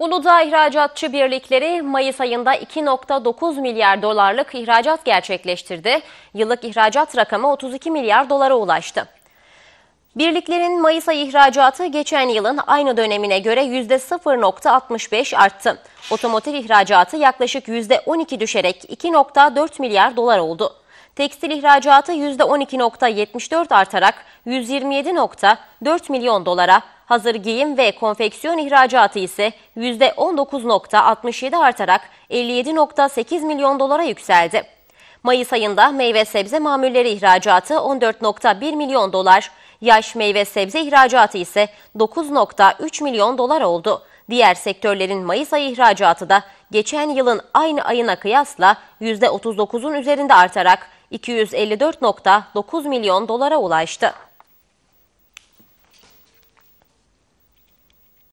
Uludağ İhracatçı Birlikleri Mayıs ayında 2.9 milyar dolarlık ihracat gerçekleştirdi. Yıllık ihracat rakamı 32 milyar dolara ulaştı. Birliklerin Mayıs ayı ihracatı geçen yılın aynı dönemine göre %0.65 arttı. Otomotiv ihracatı yaklaşık %12 düşerek 2.4 milyar dolar oldu. Tekstil ihracatı %12.74 artarak 127.4 milyon dolara, Hazır giyim ve konfeksiyon ihracatı ise %19.67 artarak 57.8 milyon dolara yükseldi. Mayıs ayında meyve sebze mamulleri ihracatı 14.1 milyon dolar, yaş meyve sebze ihracatı ise 9.3 milyon dolar oldu. Diğer sektörlerin Mayıs ayı ihracatı da geçen yılın aynı ayına kıyasla %39'un üzerinde artarak 254.9 milyon dolara ulaştı.